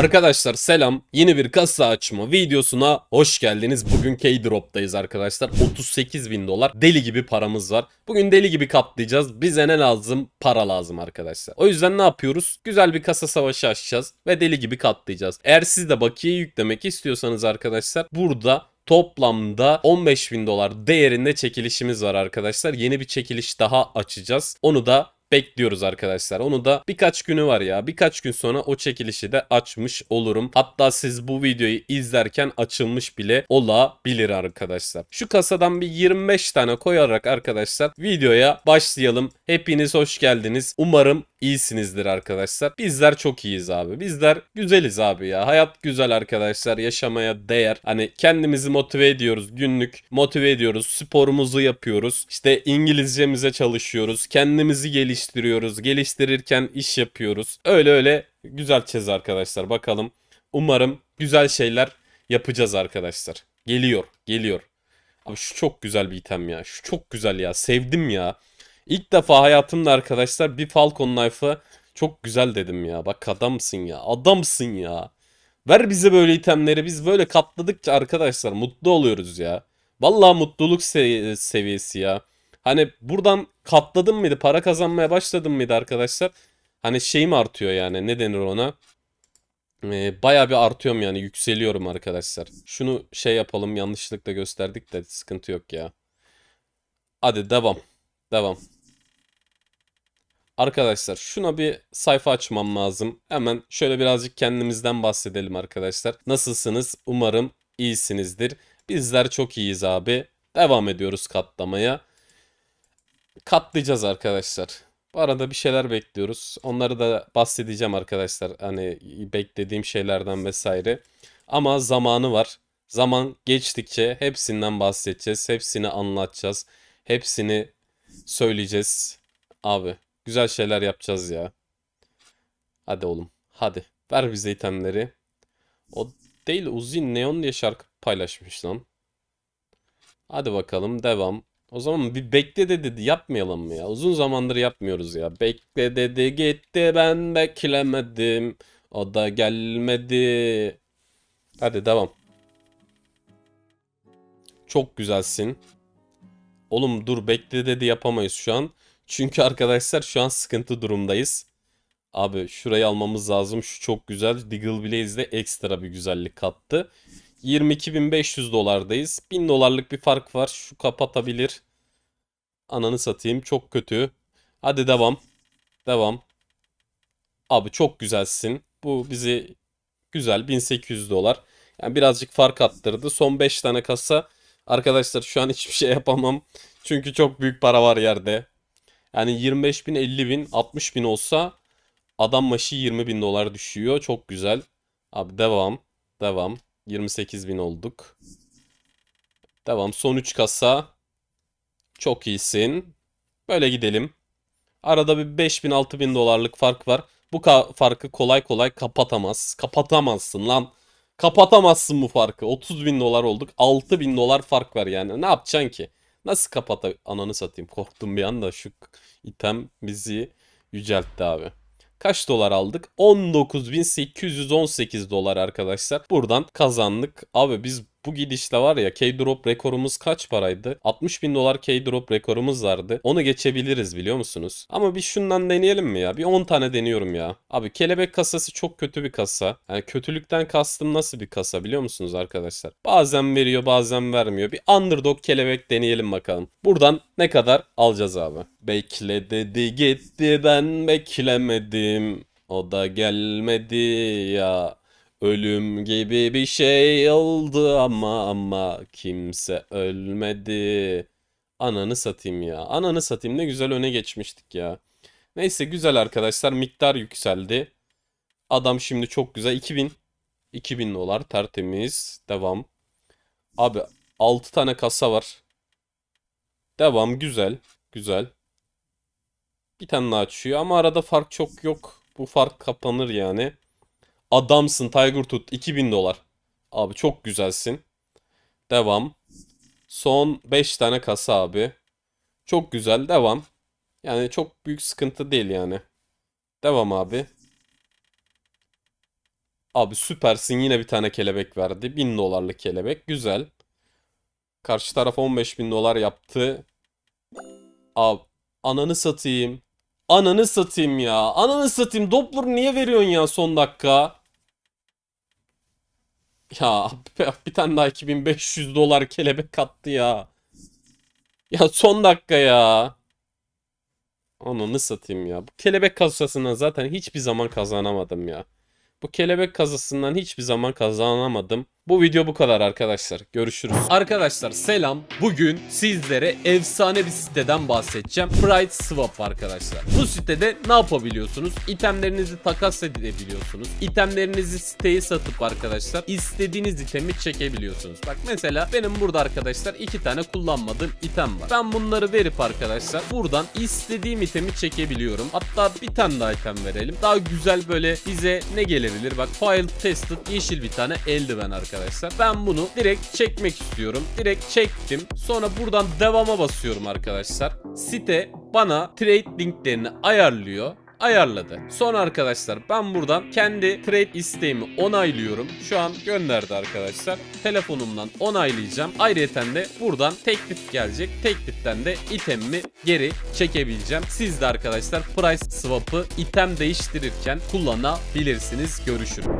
Arkadaşlar selam. Yeni bir kasa açma videosuna hoş geldiniz. Bugün K-Drop'tayız arkadaşlar. 38 bin dolar. Deli gibi paramız var. Bugün deli gibi kaplayacağız. Bize ne lazım? Para lazım arkadaşlar. O yüzden ne yapıyoruz? Güzel bir kasa savaşı açacağız ve deli gibi katlayacağız. Eğer siz de bakiye yüklemek istiyorsanız arkadaşlar burada toplamda 15 bin dolar değerinde çekilişimiz var arkadaşlar. Yeni bir çekiliş daha açacağız. Onu da bekliyoruz arkadaşlar. Onu da birkaç günü var ya. Birkaç gün sonra o çekilişi de açmış olurum. Hatta siz bu videoyu izlerken açılmış bile olabilir arkadaşlar. Şu kasadan bir 25 tane koyarak arkadaşlar videoya başlayalım. Hepiniz hoş geldiniz. Umarım iyisinizdir arkadaşlar. Bizler çok iyiyiz abi. Bizler güzeliz abi ya. Hayat güzel arkadaşlar. Yaşamaya değer. Hani kendimizi motive ediyoruz. Günlük motive ediyoruz. Sporumuzu yapıyoruz. İşte İngilizcemize çalışıyoruz. Kendimizi geliştiriyoruz. Geliştirirken iş yapıyoruz. Öyle öyle güzel çiz arkadaşlar. Bakalım. Umarım güzel şeyler yapacağız arkadaşlar. Geliyor. Geliyor. Abi şu çok güzel bir item ya. Şu çok güzel ya. Sevdim ya. İlk defa hayatımda arkadaşlar bir Falcon Knife'ı çok güzel dedim ya. Bak adamsın ya. Adamsın ya. Ver bize böyle itemleri. Biz böyle katladıkça arkadaşlar mutlu oluyoruz ya. Vallahi mutluluk sevi seviyesi ya. Hani buradan katladım mıydı? Para kazanmaya başladım mıydı arkadaşlar? Hani şeyim artıyor yani. Ne denir ona? Ee, Baya bir artıyorum yani. Yükseliyorum arkadaşlar. Şunu şey yapalım. Yanlışlıkla gösterdik de sıkıntı yok ya. Hadi devam. Devam. Arkadaşlar şuna bir sayfa açmam lazım. Hemen şöyle birazcık kendimizden bahsedelim arkadaşlar. Nasılsınız? Umarım iyisinizdir. Bizler çok iyiyiz abi. Devam ediyoruz katlamaya. Katlayacağız arkadaşlar. Bu arada bir şeyler bekliyoruz. Onları da bahsedeceğim arkadaşlar. Hani beklediğim şeylerden vesaire. Ama zamanı var. Zaman geçtikçe hepsinden bahsedeceğiz. Hepsini anlatacağız. Hepsini söyleyeceğiz. Abi güzel şeyler yapacağız ya. Hadi oğlum. Hadi. Ver bize itemleri. O değil Uzi Neon diye şarkı paylaşmış lan. Hadi bakalım devam. O zaman bir bekle de dedi yapmayalım mı ya? Uzun zamandır yapmıyoruz ya. Bekle dedi gitti ben beklemedim. O da gelmedi. Hadi devam. Çok güzelsin. Oğlum dur bekle dedi yapamayız şu an. Çünkü arkadaşlar şu an sıkıntı durumdayız. Abi şurayı almamız lazım. Şu çok güzel. Diggle Blaze de ekstra bir güzellik kattı. 22.500 dolardayız. 1000 dolarlık bir fark var. Şu kapatabilir. Ananı satayım. Çok kötü. Hadi devam. Devam. Abi çok güzelsin. Bu bizi güzel. 1800 dolar. Yani birazcık fark attırdı. Son 5 tane kasa. Arkadaşlar şu an hiçbir şey yapamam. Çünkü çok büyük para var yerde. Yani 25 bin, 50 bin, 60 bin olsa adam başı 20 bin dolar düşüyor. Çok güzel. Abi devam. Devam. 28 bin olduk. Devam. Son 3 kasa. Çok iyisin. Böyle gidelim. Arada bir 5 bin, 6 bin dolarlık fark var. Bu farkı kolay kolay kapatamaz. Kapatamazsın lan. Kapatamazsın bu farkı. 30 bin dolar olduk. 6 bin dolar fark var yani. Ne yapacaksın ki? Nasıl kapata ananı satayım korktum bir anda şu item bizi yüceltti abi. Kaç dolar aldık? 19.818 dolar arkadaşlar. Buradan kazandık. Abi biz bu gidişle var ya K-Drop rekorumuz kaç paraydı? 60 bin dolar K-Drop rekorumuz vardı. Onu geçebiliriz biliyor musunuz? Ama bir şundan deneyelim mi ya? Bir 10 tane deniyorum ya. Abi kelebek kasası çok kötü bir kasa. Yani kötülükten kastım nasıl bir kasa biliyor musunuz arkadaşlar? Bazen veriyor bazen vermiyor. Bir underdog kelebek deneyelim bakalım. Buradan ne kadar alacağız abi? Bekle dedi gitti ben beklemedim. O da gelmedi ya. Ölüm gibi bir şey oldu ama ama kimse ölmedi. Ananı satayım ya. Ananı satayım ne güzel öne geçmiştik ya. Neyse güzel arkadaşlar miktar yükseldi. Adam şimdi çok güzel 2000 2000 dolar tertemiz devam. Abi 6 tane kasa var. Devam güzel güzel. Bir tane daha açıyor ama arada fark çok yok. Bu fark kapanır yani. Adamsın Tiger Tut 2000 dolar. Abi çok güzelsin. Devam. Son 5 tane kasa abi. Çok güzel devam. Yani çok büyük sıkıntı değil yani. Devam abi. Abi süpersin yine bir tane kelebek verdi. 1000 dolarlık kelebek güzel. Karşı taraf 15 bin dolar yaptı. Abi ananı satayım. Ananı satayım ya. Ananı satayım. Doppler niye veriyorsun ya son dakika? Ya bir tane daha 2500 dolar kelebek attı ya. Ya son dakika ya. Onu nasıl satayım ya. Bu kelebek kasasından zaten hiçbir zaman kazanamadım ya. Bu kelebek kazasından hiçbir zaman kazanamadım. Bu video bu kadar arkadaşlar. Görüşürüz. Arkadaşlar selam. Bugün sizlere efsane bir siteden bahsedeceğim. Pride Swap arkadaşlar. Bu sitede ne yapabiliyorsunuz? İtemlerinizi takas edebiliyorsunuz. İtemlerinizi siteye satıp arkadaşlar istediğiniz itemi çekebiliyorsunuz. Bak mesela benim burada arkadaşlar iki tane kullanmadığım item var. Ben bunları verip arkadaşlar buradan istediğim itemi çekebiliyorum. Hatta bir tane daha item verelim. Daha güzel böyle bize ne gelebilir? Bak File Tested yeşil bir tane eldiven arkadaşlar arkadaşlar. Ben bunu direkt çekmek istiyorum. Direkt çektim. Sonra buradan devama basıyorum arkadaşlar. Site bana trade linklerini ayarlıyor ayarladı. Son arkadaşlar ben buradan kendi trade isteğimi onaylıyorum. Şu an gönderdi arkadaşlar. Telefonumdan onaylayacağım. Ayrıca de buradan teklif gelecek. Tekliften de itemimi geri çekebileceğim. Siz de arkadaşlar price swap'ı item değiştirirken kullanabilirsiniz. Görüşürüz.